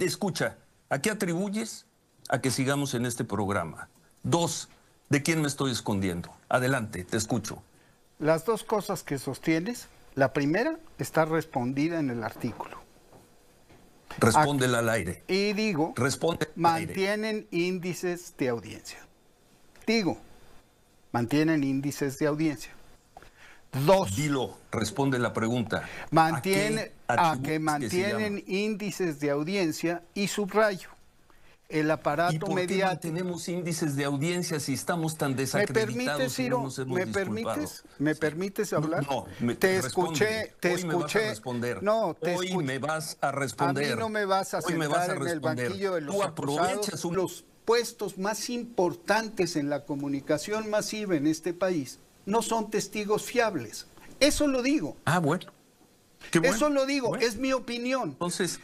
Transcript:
Escucha, ¿a qué atribuyes a que sigamos en este programa? Dos, ¿de quién me estoy escondiendo? Adelante, te escucho. Las dos cosas que sostienes, la primera está respondida en el artículo. Responde al aire. Y digo, Responde mantienen índices de audiencia. Digo, mantienen índices de audiencia. Dos. Dilo, responde la pregunta. Mantiene, ¿A, que mantienen índices de audiencia y subrayo. El aparato ¿Y mediático. Tenemos índices de audiencia si estamos tan desacreditados? ¿Me permites, ¿Me, permites, ¿Me permites hablar? No, me, te escuché, te escuché. Me vas a responder. No, te Hoy me vas a responder. A no me vas a en el banquillo de los Tú los puestos más importantes en la comunicación masiva en este país no son testigos fiables. Eso lo digo. Ah, bueno. Eso lo digo, es mi opinión. Entonces,